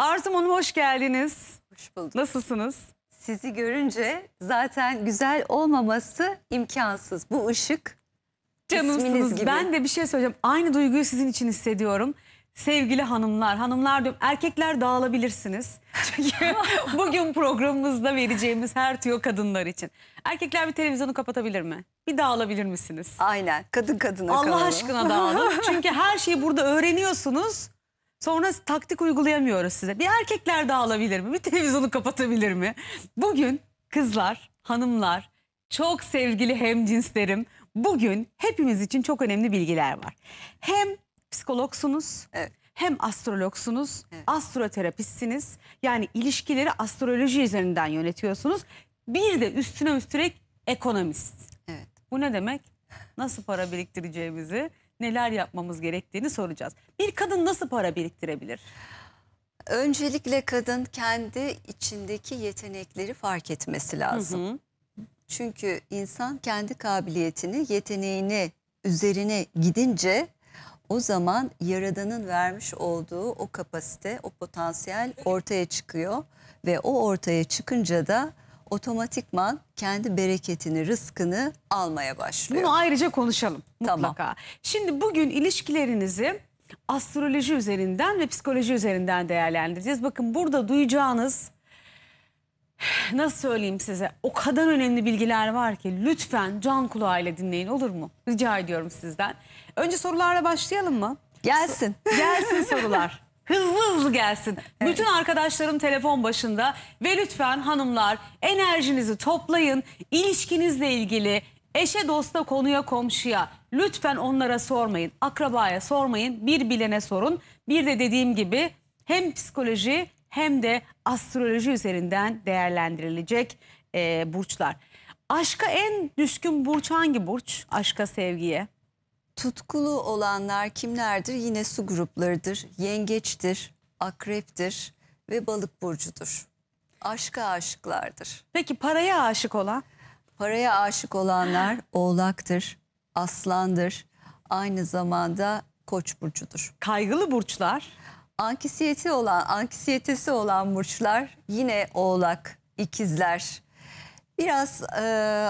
Arzum Hanım hoş geldiniz. Hoş bulduk. Nasılsınız? Sizi görünce zaten güzel olmaması imkansız. Bu ışık Canımsınız. Gibi. Ben de bir şey söyleyeceğim. Aynı duyguyu sizin için hissediyorum. Sevgili hanımlar, hanımlar diyorum erkekler dağılabilirsiniz. Çünkü bugün programımızda vereceğimiz her tüyo kadınlar için. Erkekler bir televizyonu kapatabilir mi? Bir dağılabilir misiniz? Aynen kadın kadına Allah kalalım. aşkına dağılın. Çünkü her şeyi burada öğreniyorsunuz. Sonra taktik uygulayamıyoruz size. Bir erkekler dağılabilir mi? Bir televizyonu kapatabilir mi? Bugün kızlar, hanımlar, çok sevgili hemcinslerim. Bugün hepimiz için çok önemli bilgiler var. Hem psikologsunuz, evet. hem astrologsunuz, evet. astroterapistsiniz. Yani ilişkileri astroloji üzerinden yönetiyorsunuz. Bir de üstüne üstüne ekonomist. Evet. Bu ne demek? Nasıl para biriktireceğimizi neler yapmamız gerektiğini soracağız. Bir kadın nasıl para biriktirebilir? Öncelikle kadın kendi içindeki yetenekleri fark etmesi lazım. Hı hı. Çünkü insan kendi kabiliyetini, yeteneğini üzerine gidince o zaman yaradanın vermiş olduğu o kapasite, o potansiyel ortaya çıkıyor ve o ortaya çıkınca da otomatikman kendi bereketini, rızkını almaya başlıyor. Bunu ayrıca konuşalım mutlaka. Tamam. Şimdi bugün ilişkilerinizi astroloji üzerinden ve psikoloji üzerinden değerlendireceğiz. Bakın burada duyacağınız nasıl söyleyeyim size o kadar önemli bilgiler var ki lütfen can kulağıyla dinleyin olur mu? Rica ediyorum sizden. Önce sorularla başlayalım mı? Gelsin. Gelsin sorular. hızlı hızlı gelsin. Evet. Bütün arkadaşlarım telefon başında ve lütfen hanımlar enerjinizi toplayın. İlişkinizle ilgili eşe dosta konuya komşuya lütfen onlara sormayın. Akrabaya sormayın bir bilene sorun. Bir de dediğim gibi hem psikoloji hem de astroloji üzerinden değerlendirilecek e, burçlar. Aşka en düşkün burç hangi burç? Aşka sevgiye. Tutkulu olanlar kimlerdir? Yine su gruplarıdır. Yengeçtir, akreptir ve balık burcudur. Aşka aşıklardır. Peki paraya aşık olan? Paraya aşık olanlar oğlaktır, aslandır. Aynı zamanda koç burcudur. Kaygılı burçlar? Anksiyeti olan, anksiyetesi olan burçlar yine oğlak, ikizler. Biraz e,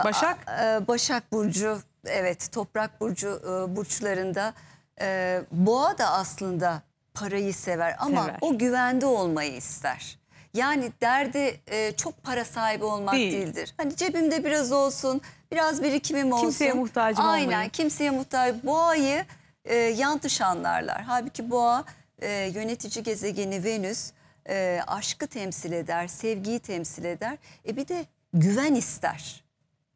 Başak? A, e, Başak Burcu Evet toprak burcu e, burçlarında e, boğa da aslında parayı sever ama Sever. o güvende olmayı ister. Yani derdi e, çok para sahibi olmak Değil. değildir. Hani cebimde biraz olsun, biraz birikimim olsun. Kimseye muhtacım Aynen, olmayayım. kimseye muhtaç. Boğa'yı e, yanlış anlarlar. Halbuki boğa e, yönetici gezegeni Venüs e, aşkı temsil eder, sevgiyi temsil eder. E bir de güven ister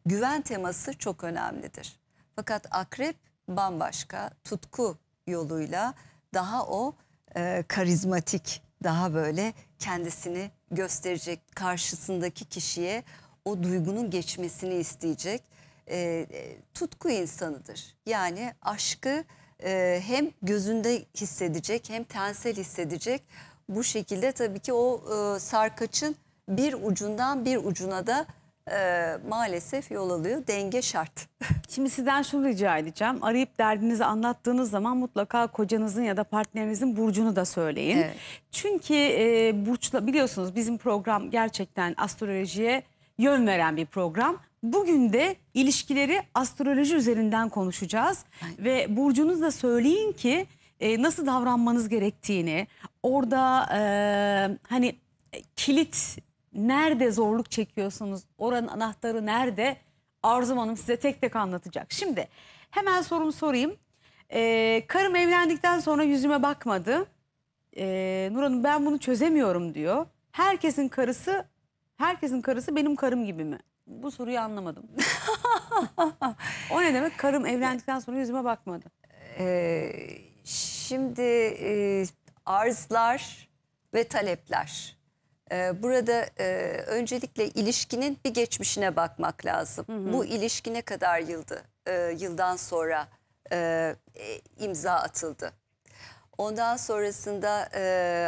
güven teması çok önemlidir. Fakat akrep bambaşka tutku yoluyla daha o e, karizmatik, daha böyle kendisini gösterecek karşısındaki kişiye o duygunun geçmesini isteyecek e, e tutku insanıdır. Yani aşkı e, hem gözünde hissedecek hem tensel hissedecek. Bu şekilde tabii ki o e, sarkaçın bir ucundan bir ucuna da e, maalesef yol alıyor. Denge şart. Şimdi sizden şunu rica edeceğim. Arayıp derdinizi anlattığınız zaman mutlaka kocanızın ya da partnerinizin burcunu da söyleyin. Evet. Çünkü e, burçla biliyorsunuz bizim program gerçekten astrolojiye yön veren bir program. Bugün de ilişkileri astroloji üzerinden konuşacağız Aynen. ve burcunuzu da söyleyin ki e, nasıl davranmanız gerektiğini, orada e, hani e, kilit Nerede zorluk çekiyorsunuz? Oranın anahtarı nerede? Arzum Hanım size tek tek anlatacak. Şimdi hemen sorumu sorayım. Ee, karım evlendikten sonra yüzüme bakmadı. Ee, Nur Hanım ben bunu çözemiyorum diyor. Herkesin karısı, herkesin karısı benim karım gibi mi? Bu soruyu anlamadım. o ne demek? Karım evlendikten sonra yüzüme bakmadı. Ee, şimdi e, arzlar ve talepler. Ee, burada e, öncelikle ilişkinin bir geçmişine bakmak lazım. Hı hı. Bu ilişki ne kadar yıldı, e, yıldan sonra e, e, imza atıldı. Ondan sonrasında e,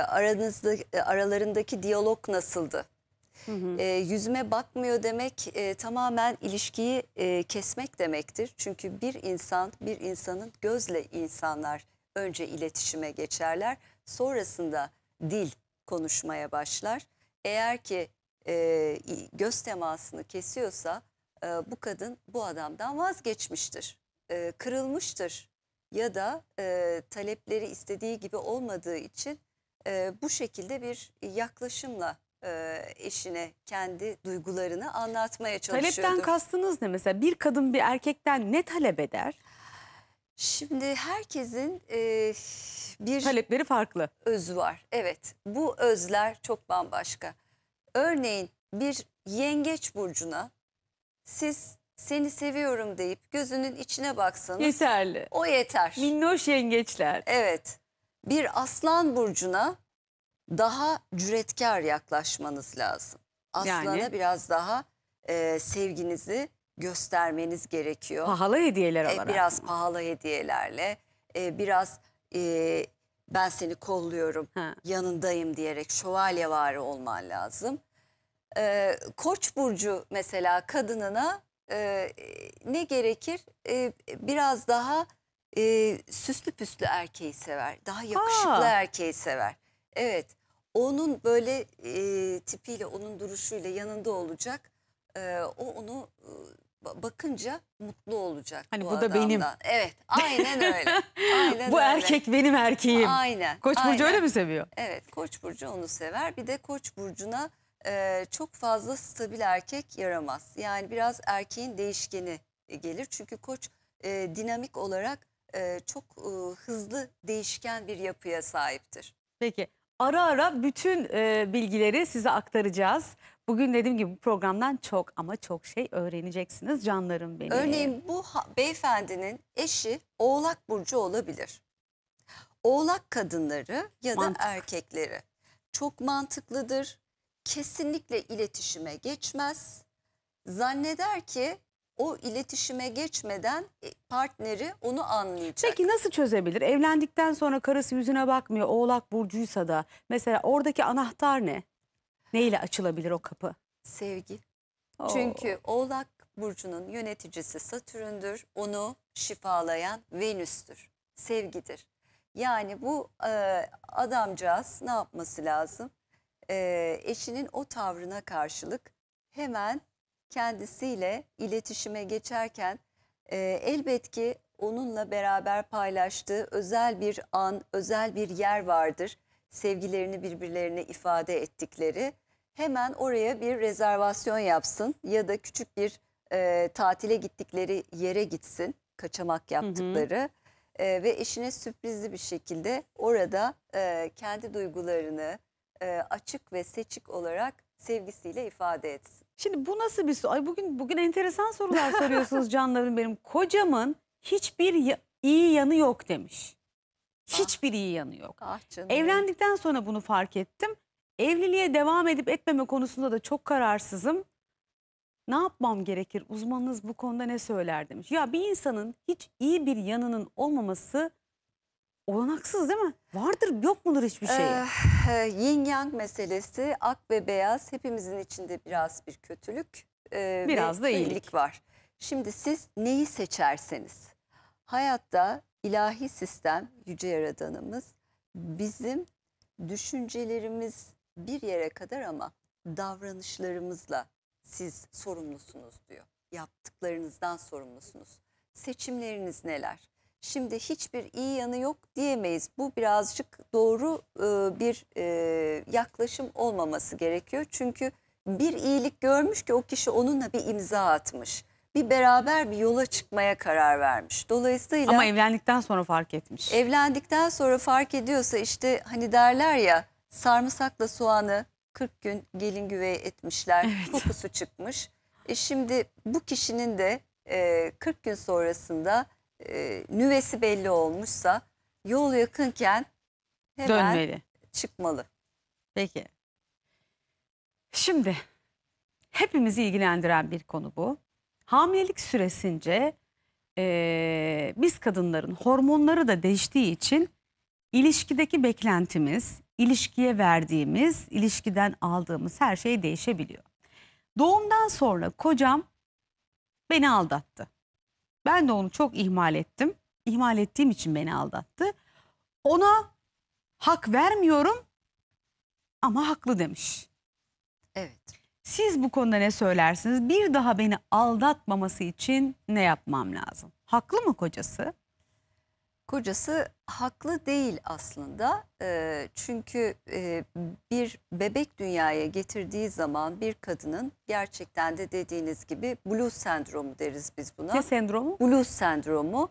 aranızda e, aralarındaki diyalog nasıldı? Hı hı. E, yüzüme bakmıyor demek e, tamamen ilişkiyi e, kesmek demektir. Çünkü bir insan bir insanın gözle insanlar önce iletişime geçerler, sonrasında dil konuşmaya başlar. Eğer ki e, göz temasını kesiyorsa e, bu kadın bu adamdan vazgeçmiştir, e, kırılmıştır ya da e, talepleri istediği gibi olmadığı için e, bu şekilde bir yaklaşımla e, eşine kendi duygularını anlatmaya çalışıyordu. Talepten kastınız ne mesela? Bir kadın bir erkekten ne talep eder? Şimdi herkesin e, bir talepleri farklı. özü var. Evet. Bu özler çok bambaşka. Örneğin bir yengeç burcuna siz seni seviyorum deyip gözünün içine baksanız yeterli. O yeter. Minnoş yengeçler. Evet. Bir aslan burcuna daha cüretkar yaklaşmanız lazım. Aslana yani... biraz daha e, sevginizi göstermeniz gerekiyor. Pahalı hediyeler olarak. E, biraz pahalı hediyelerle, e, biraz e, ben seni kolluyorum, ha. yanındayım diyerek şövalyevari olman lazım. Koç burcu mesela kadınına ne gerekir? biraz daha süslü püslü erkeği sever, daha yakışıklı ha. erkeği sever. Evet, onun böyle tipiyle, onun duruşuyla yanında olacak. o onu bakınca mutlu olacak hani bu, bu da benim. Evet aynen öyle. Aynen bu öyle. erkek benim erkeğim. Aynen. Koç aynen. Burcu öyle mi seviyor? Evet Koç Burcu onu sever. Bir de Koç Burcu'na e, çok fazla stabil erkek yaramaz. Yani biraz erkeğin değişkeni e, gelir. Çünkü Koç e, dinamik olarak e, çok e, hızlı değişken bir yapıya sahiptir. Peki ara ara bütün e, bilgileri size aktaracağız. Bugün dediğim gibi bu programdan çok ama çok şey öğreneceksiniz canlarım benim. Örneğin bu beyefendinin eşi Oğlak Burcu olabilir. Oğlak kadınları ya da Mantık. erkekleri çok mantıklıdır. Kesinlikle iletişime geçmez. Zanneder ki o iletişime geçmeden e, partneri onu anlayacak. Peki nasıl çözebilir? Evlendikten sonra karısı yüzüne bakmıyor. Oğlak burcuysa da mesela oradaki anahtar ne? Neyle açılabilir o kapı? Sevgi. Oo. Çünkü Oğlak Burcu'nun yöneticisi Satürn'dür. Onu şifalayan Venüs'tür. Sevgidir. Yani bu e, adamcağız ne yapması lazım? E, eşinin o tavrına karşılık hemen kendisiyle iletişime geçerken e, elbet ki onunla beraber paylaştığı özel bir an, özel bir yer vardır sevgilerini birbirlerine ifade ettikleri hemen oraya bir rezervasyon yapsın ya da küçük bir e, tatile gittikleri yere gitsin kaçamak yaptıkları. Hı hı e, ve eşine sürprizli bir şekilde orada e, kendi duygularını e, açık ve seçik olarak sevgisiyle ifade etsin. Şimdi bu nasıl bir soru? Ay bugün bugün enteresan sorular soruyorsunuz canlarım benim. Kocamın hiçbir iyi yanı yok demiş. Hiçbir iyi yanı yok. Ah canım. Evlendikten sonra bunu fark ettim. Evliliğe devam edip etmeme konusunda da çok kararsızım. Ne yapmam gerekir? Uzmanınız bu konuda ne söyler demiş. Ya bir insanın hiç iyi bir yanının olmaması olanaksız değil mi? Vardır yok mudur hiçbir şey? Ee, yin yang meselesi ak ve beyaz hepimizin içinde biraz bir kötülük e, Biraz ve da iyilik. var. Şimdi siz neyi seçerseniz hayatta ilahi sistem yüce yaradanımız bizim düşüncelerimiz bir yere kadar ama davranışlarımızla siz sorumlusunuz diyor. Yaptıklarınızdan sorumlusunuz. Seçimleriniz neler? Şimdi hiçbir iyi yanı yok diyemeyiz. Bu birazcık doğru e, bir e, yaklaşım olmaması gerekiyor. Çünkü bir iyilik görmüş ki o kişi onunla bir imza atmış bir beraber bir yola çıkmaya karar vermiş. Dolayısıyla Ama evlendikten sonra fark etmiş. evlendikten sonra fark ediyorsa işte hani derler ya sarımsakla soğanı 40 gün gelin güvey etmişler. Evet. Kokusu çıkmış. E şimdi bu kişinin de e, 40 gün sonrasında e, nüvesi belli olmuşsa yol yakınken hemen Dönmeli. çıkmalı. Peki. Şimdi hepimizi ilgilendiren bir konu bu. Hamilelik süresince e, biz kadınların hormonları da değiştiği için ilişkideki beklentimiz, ilişkiye verdiğimiz, ilişkiden aldığımız her şey değişebiliyor. Doğumdan sonra kocam beni aldattı. Ben de onu çok ihmal ettim. İhmal ettiğim için beni aldattı. Ona hak vermiyorum ama haklı demiş. Evet. Siz bu konuda ne söylersiniz? Bir daha beni aldatmaması için ne yapmam lazım? Haklı mı kocası? Kocası haklı değil aslında ee, çünkü e, bir bebek dünyaya getirdiği zaman bir kadının gerçekten de dediğiniz gibi blue sendromu deriz biz buna. Ne sendromu? Blue sendromu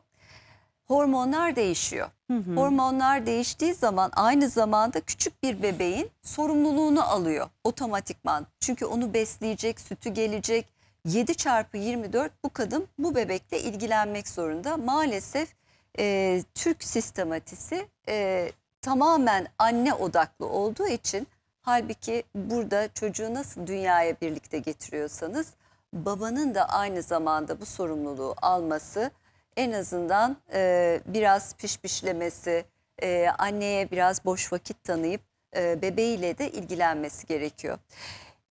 hormonlar değişiyor. Hı hı. Hormonlar değiştiği zaman aynı zamanda küçük bir bebeğin sorumluluğunu alıyor otomatikman. Çünkü onu besleyecek, sütü gelecek. 7 çarpı 24 bu kadın bu bebekle ilgilenmek zorunda. Maalesef e, Türk sistematisi e, tamamen anne odaklı olduğu için halbuki burada çocuğu nasıl dünyaya birlikte getiriyorsanız babanın da aynı zamanda bu sorumluluğu alması en azından e, biraz pişpişlemesi, e, anneye biraz boş vakit tanıyıp e, bebeğiyle de ilgilenmesi gerekiyor.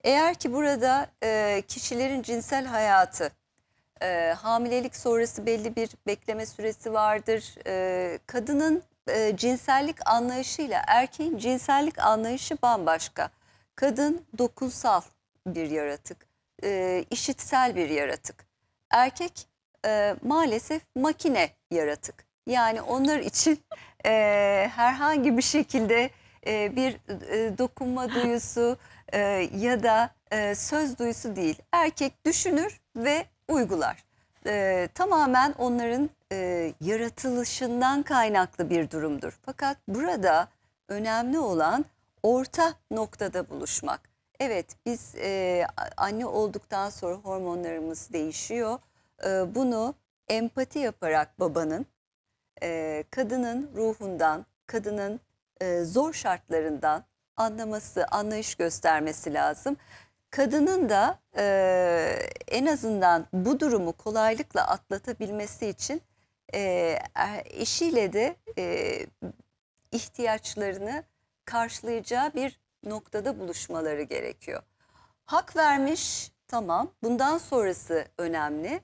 Eğer ki burada e, kişilerin cinsel hayatı, e, hamilelik sonrası belli bir bekleme süresi vardır. E, kadının e, cinsellik anlayışıyla erkeğin cinsellik anlayışı bambaşka. Kadın dokunsal bir yaratık, e, işitsel bir yaratık. Erkek e, maalesef makine yaratık. Yani onlar için e, herhangi bir şekilde e, bir e, dokunma duyusu e, ya da e, söz duyusu değil. Erkek düşünür ve uygular. E, tamamen onların e, yaratılışından kaynaklı bir durumdur. Fakat burada önemli olan orta noktada buluşmak. Evet biz e, anne olduktan sonra hormonlarımız değişiyor ee, bunu empati yaparak babanın e, kadının ruhundan, kadının e, zor şartlarından anlaması, anlayış göstermesi lazım. Kadının da e, en azından bu durumu kolaylıkla atlatabilmesi için eşiyle de ihtiyaçlarını karşılayacağı bir noktada buluşmaları gerekiyor. Hak vermiş tamam bundan sonrası önemli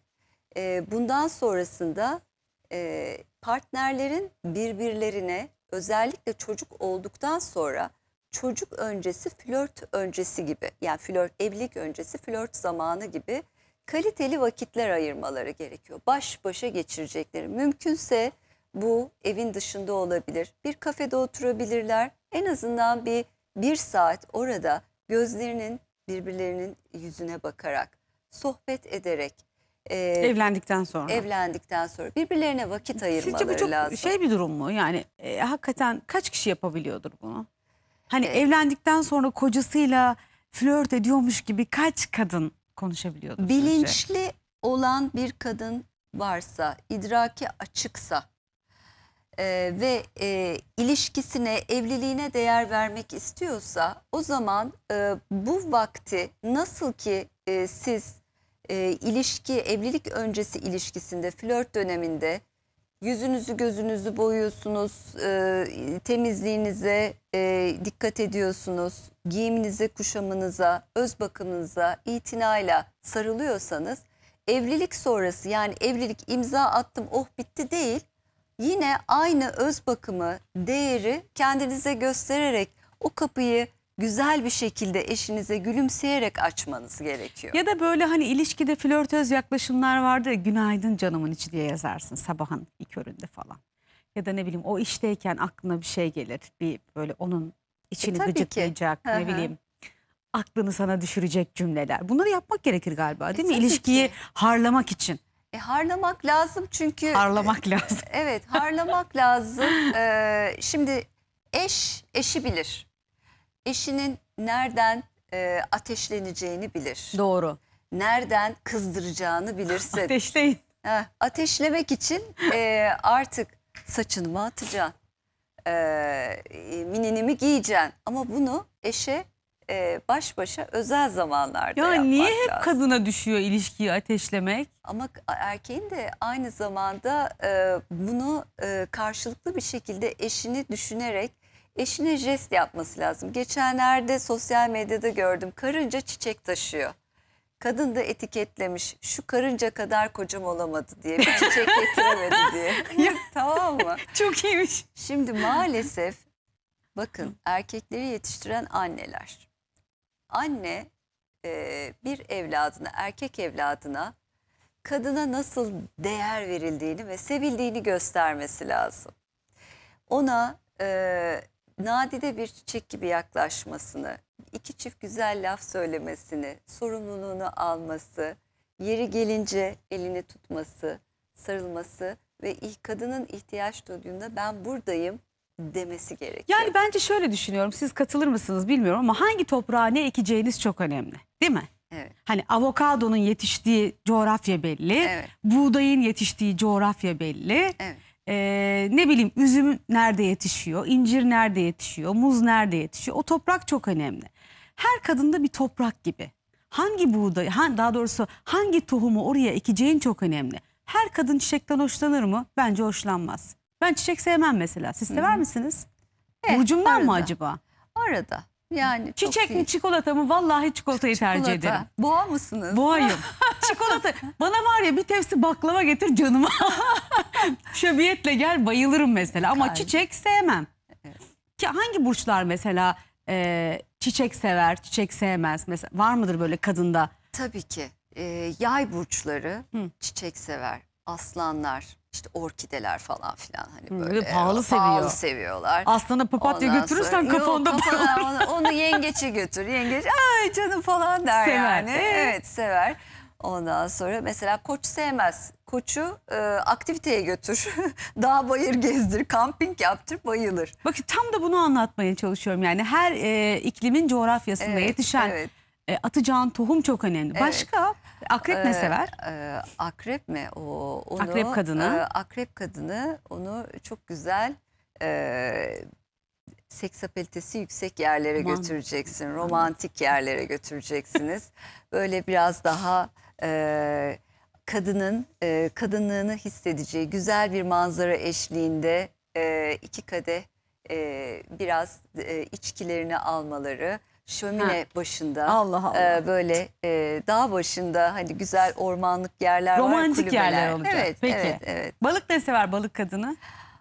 e, bundan sonrasında e, partnerlerin birbirlerine özellikle çocuk olduktan sonra çocuk öncesi flört öncesi gibi yani flört evlilik öncesi flört zamanı gibi kaliteli vakitler ayırmaları gerekiyor. Baş başa geçirecekleri mümkünse bu evin dışında olabilir. Bir kafede oturabilirler. En azından bir bir saat orada gözlerinin birbirlerinin yüzüne bakarak, sohbet ederek, e, evlendikten sonra. evlendikten sonra birbirlerine vakit ayırmaları Sizce bu çok lazım. şey bir durum mu? Yani e, hakikaten kaç kişi yapabiliyordur bunu? Hani Ee, evlendikten sonra kocasıyla flört ediyormuş gibi kaç kadın konuşabiliyordur sizce? Bilinçli olan bir kadın varsa, idraki açıksa e, ve e, ilişkisine, evliliğine değer vermek istiyorsa o zaman e, bu vakti nasıl ki e, siz e, ilişki, evlilik öncesi ilişkisinde, flört döneminde yüzünüzü gözünüzü boyuyorsunuz, e, temizliğinize e, dikkat ediyorsunuz, giyiminize, kuşamınıza, öz bakımınıza, itinayla sarılıyorsanız evlilik sonrası yani evlilik imza attım oh bitti değil yine aynı öz bakımı, değeri kendinize göstererek o kapıyı güzel bir şekilde eşinize gülümseyerek açmanız gerekiyor. Ya da böyle hani ilişkide flörtöz yaklaşımlar vardı. Günaydın canımın içi diye yazarsın sabahın ilk köründe falan. Ya da ne bileyim o işteyken aklına bir şey gelir. Bir böyle onun içini e, gıcıklayacak ne bileyim aklını sana düşürecek cümleler. Bunları yapmak gerekir galiba e, değil e, mi? İlişkiyi ki. harlamak için. E, harlamak lazım çünkü... Harlamak e, lazım. Evet harlamak lazım. Ee, şimdi eş eşi bilir eşinin nereden e, ateşleneceğini bilir. Doğru. Nereden kızdıracağını bilirsin. Ateşleyin. Ha, ateşlemek için e, artık saçını mı atacaksın? E, e, minini mi giyeceksin? Ama bunu eşe e, baş başa özel zamanlarda Ya yapmak niye hep lazım. kadına düşüyor ilişkiyi ateşlemek? Ama erkeğin de aynı zamanda e, bunu e, karşılıklı bir şekilde eşini düşünerek eşine jest yapması lazım. Geçenlerde sosyal medyada gördüm karınca çiçek taşıyor. Kadın da etiketlemiş şu karınca kadar kocam olamadı diye bir çiçek getiremedi diye. tamam mı? Çok iyiymiş. Şimdi maalesef bakın erkekleri yetiştiren anneler. Anne e, bir evladına erkek evladına kadına nasıl değer verildiğini ve sevildiğini göstermesi lazım. Ona e, nadide bir çiçek gibi yaklaşmasını, iki çift güzel laf söylemesini, sorumluluğunu alması, yeri gelince elini tutması, sarılması ve ilk kadının ihtiyaç duyduğunda ben buradayım demesi gerekiyor. Yani bence şöyle düşünüyorum siz katılır mısınız bilmiyorum ama hangi toprağa ne ekeceğiniz çok önemli değil mi? Evet. Hani avokadonun yetiştiği coğrafya belli, evet. buğdayın yetiştiği coğrafya belli. Evet e, ne bileyim üzüm nerede yetişiyor, incir nerede yetişiyor, muz nerede yetişiyor. O toprak çok önemli. Her kadında bir toprak gibi. Hangi buğday, daha doğrusu hangi tohumu oraya ekeceğin çok önemli. Her kadın çiçekten hoşlanır mı? Bence hoşlanmaz. Ben çiçek sevmem mesela. Siz sever misiniz? Evet, eh, Burcumdan mı acaba? Arada. Yani Çiçek mi çikolata mı? Vallahi çikolatayı tercih ederim. Boğa mısınız? Boğayım. çikolata. Bana var ya bir tepsi baklava getir canıma. Şöbiyetle gel bayılırım mesela. Ama Kalbi. çiçek sevmem. Evet. Ki hangi burçlar mesela e, çiçek sever, çiçek sevmez? Mesela var mıdır böyle kadında? Tabii ki. Ee, yay burçları Hı. çiçek sever aslanlar işte orkideler falan filan hani böyle. Ve pahalı seviyor. Pahalı seviyorlar. Aslanı papatya götürürsen sonra, kafanında yok, kafana, onu, onu yengeçe götür. Yengeç ay canım falan der sever. yani. Evet. evet sever. Ondan sonra mesela koç sevmez. Koçu e, aktiviteye götür. Dağ bayır gezdir, kamping yaptır, bayılır. Bakın tam da bunu anlatmaya çalışıyorum. Yani her e, iklimin coğrafyasında evet, yetişen evet e, atacağın tohum çok önemli. Evet. Başka akrep ne ee, sever? E, akrep mi? O, onu, akrep kadını. E, akrep kadını onu çok güzel e, seksapalitesi yüksek yerlere Roman. götüreceksin. Romantik yerlere götüreceksiniz. Böyle biraz daha... E, kadının e, kadınlığını hissedeceği güzel bir manzara eşliğinde e, iki kade e, biraz e, içkilerini almaları şömine ha. başında Allah Allah. E, böyle e, dağ başında hani güzel ormanlık yerler Romantik var. Romantik yerler olacak. Evet, Peki. evet, evet. Balık ne sever balık kadını?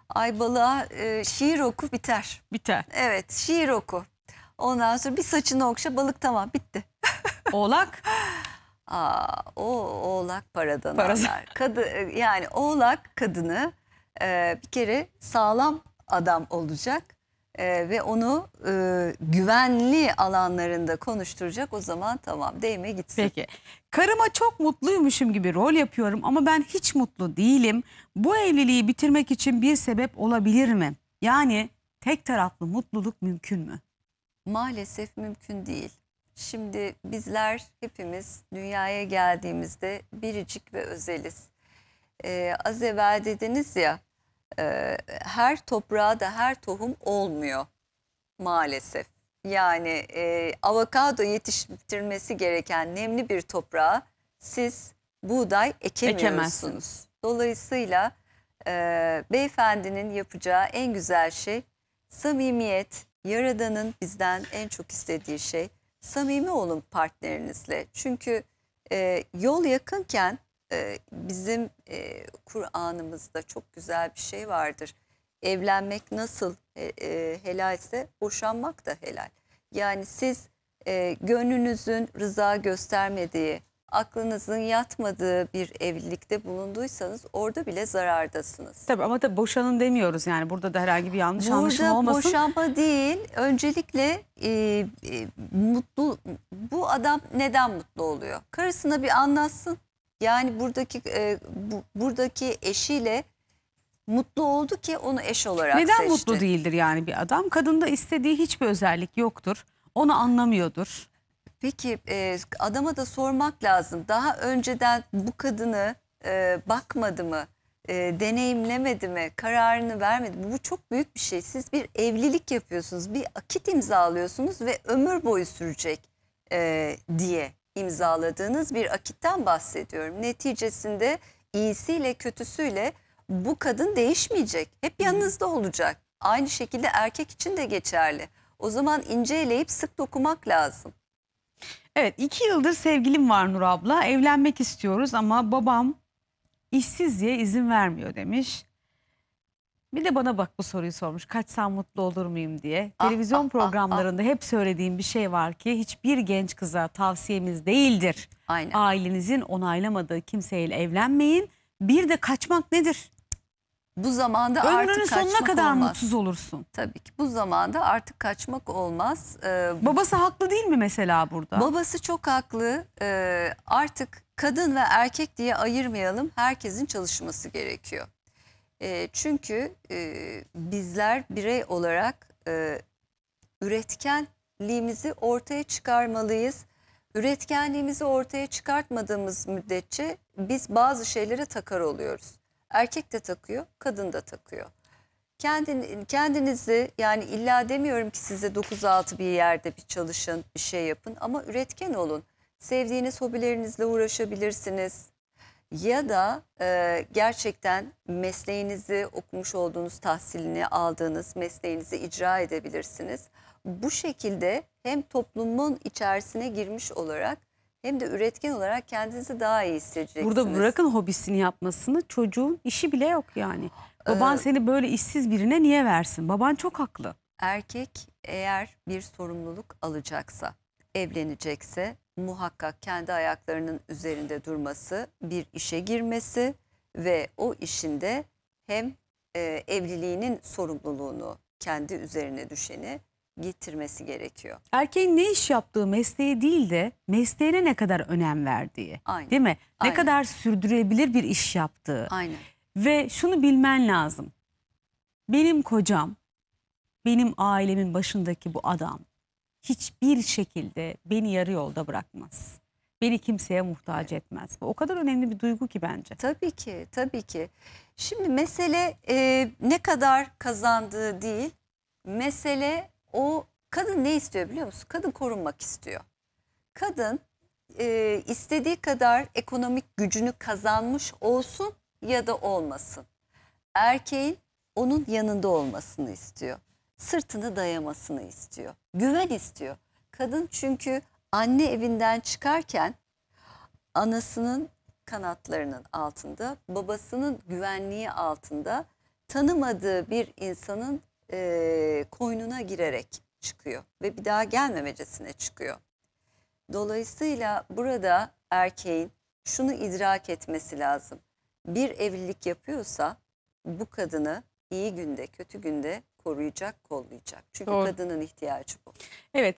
Ay balığa e, şiir oku biter. Biter. Evet şiir oku. Ondan sonra bir saçını okşa balık tamam bitti. Oğlak? Aa, o oğlak paradan Paradan. Kadı, e, yani oğlak kadını e, bir kere sağlam adam olacak e, ve onu e, güvenli alanlarında konuşturacak o zaman tamam değme gitsin. Peki. Karıma çok mutluymuşum gibi rol yapıyorum ama ben hiç mutlu değilim. Bu evliliği bitirmek için bir sebep olabilir mi? Yani tek taraflı mutluluk mümkün mü? Maalesef mümkün değil. Şimdi bizler hepimiz dünyaya geldiğimizde biricik ve özeliz. Ee, az evvel dediniz ya e, her toprağa da her tohum olmuyor maalesef. Yani e, avokado yetiştirmesi gereken nemli bir toprağa siz buğday ekemiyorsunuz. Dolayısıyla e, beyefendinin yapacağı en güzel şey samimiyet. Yaradan'ın bizden en çok istediği şey samimi olun partnerinizle. Çünkü e, yol yakınken ee, bizim e, Kur'an'ımızda çok güzel bir şey vardır. Evlenmek nasıl e, e, helalse boşanmak da helal. Yani siz e, gönlünüzün rıza göstermediği, aklınızın yatmadığı bir evlilikte bulunduysanız orada bile zarardasınız. Tabii ama da boşanın demiyoruz yani burada da herhangi bir yanlış burada anlaşılma olmasın. Burada boşanma değil öncelikle e, e, mutlu bu adam neden mutlu oluyor? Karısına bir anlatsın yani buradaki e, bu, buradaki eşiyle mutlu oldu ki onu eş olarak Neden seçti. mutlu değildir yani bir adam? Kadında istediği hiçbir özellik yoktur. Onu anlamıyordur. Peki e, adama da sormak lazım. Daha önceden bu kadını e, bakmadı mı? e, deneyimlemedi mi, kararını vermedi mi? Bu çok büyük bir şey. Siz bir evlilik yapıyorsunuz, bir akit imzalıyorsunuz ve ömür boyu sürecek e, diye imzaladığınız bir akitten bahsediyorum. Neticesinde iyisiyle kötüsüyle bu kadın değişmeyecek. Hep yanınızda olacak. Aynı şekilde erkek için de geçerli. O zaman inceleyip sık dokumak lazım. Evet iki yıldır sevgilim var Nur abla evlenmek istiyoruz ama babam işsiz diye izin vermiyor demiş. Bir de bana bak bu soruyu sormuş. Kaçsam mutlu olur muyum diye. Ah, ah Televizyon ah, ah, programlarında hep söylediğim bir şey var ki hiçbir genç kıza tavsiyemiz değildir. Aynen. Ailenizin onaylamadığı kimseyle evlenmeyin. Bir de kaçmak nedir? Bu zamanda Ömrünün artık kaçmak sonuna kadar olmaz. mutsuz olursun. Tabii ki bu zamanda artık kaçmak olmaz. Ee, Babası haklı değil mi mesela burada? Babası çok haklı. Ee, artık kadın ve erkek diye ayırmayalım. Herkesin çalışması gerekiyor. E, çünkü e, bizler birey olarak e, üretkenliğimizi ortaya çıkarmalıyız. Üretkenliğimizi ortaya çıkartmadığımız müddetçe biz bazı şeylere takar oluyoruz. Erkek de takıyor, kadın da takıyor. Kendin, kendinizi yani illa demiyorum ki size 9-6 bir yerde bir çalışın, bir şey yapın ama üretken olun. Sevdiğiniz hobilerinizle uğraşabilirsiniz ya da e, gerçekten mesleğinizi okumuş olduğunuz tahsilini aldığınız mesleğinizi icra edebilirsiniz. Bu şekilde hem toplumun içerisine girmiş olarak hem de üretken olarak kendinizi daha iyi hissedeceksiniz. Burada bırakın hobisini yapmasını çocuğun işi bile yok yani. Ee, Baban ee, seni böyle işsiz birine niye versin? Baban çok haklı. Erkek eğer bir sorumluluk alacaksa, evlenecekse muhakkak kendi ayaklarının üzerinde durması, bir işe girmesi ve o işinde hem e, evliliğinin sorumluluğunu kendi üzerine düşeni getirmesi gerekiyor. Erkeğin ne iş yaptığı mesleği değil de mesleğine ne kadar önem verdiği. Aynen. Değil mi? Ne Aynen. kadar sürdürebilir bir iş yaptığı. Aynen. Ve şunu bilmen lazım. Benim kocam, benim ailemin başındaki bu adam hiçbir şekilde beni yarı yolda bırakmaz. Beni kimseye muhtaç etmez. Bu o kadar önemli bir duygu ki bence. Tabii ki, tabii ki. Şimdi mesele e, ne kadar kazandığı değil, mesele o kadın ne istiyor biliyor musun? Kadın korunmak istiyor. Kadın e, istediği kadar ekonomik gücünü kazanmış olsun ya da olmasın. Erkeğin onun yanında olmasını istiyor. Sırtını dayamasını istiyor güven istiyor. Kadın çünkü anne evinden çıkarken anasının kanatlarının altında, babasının güvenliği altında tanımadığı bir insanın e, koynuna girerek çıkıyor ve bir daha gelmemecesine çıkıyor. Dolayısıyla burada erkeğin şunu idrak etmesi lazım. Bir evlilik yapıyorsa bu kadını iyi günde, kötü günde koruyacak, kollayacak. Çünkü Doğru. kadının ihtiyacı bu. Evet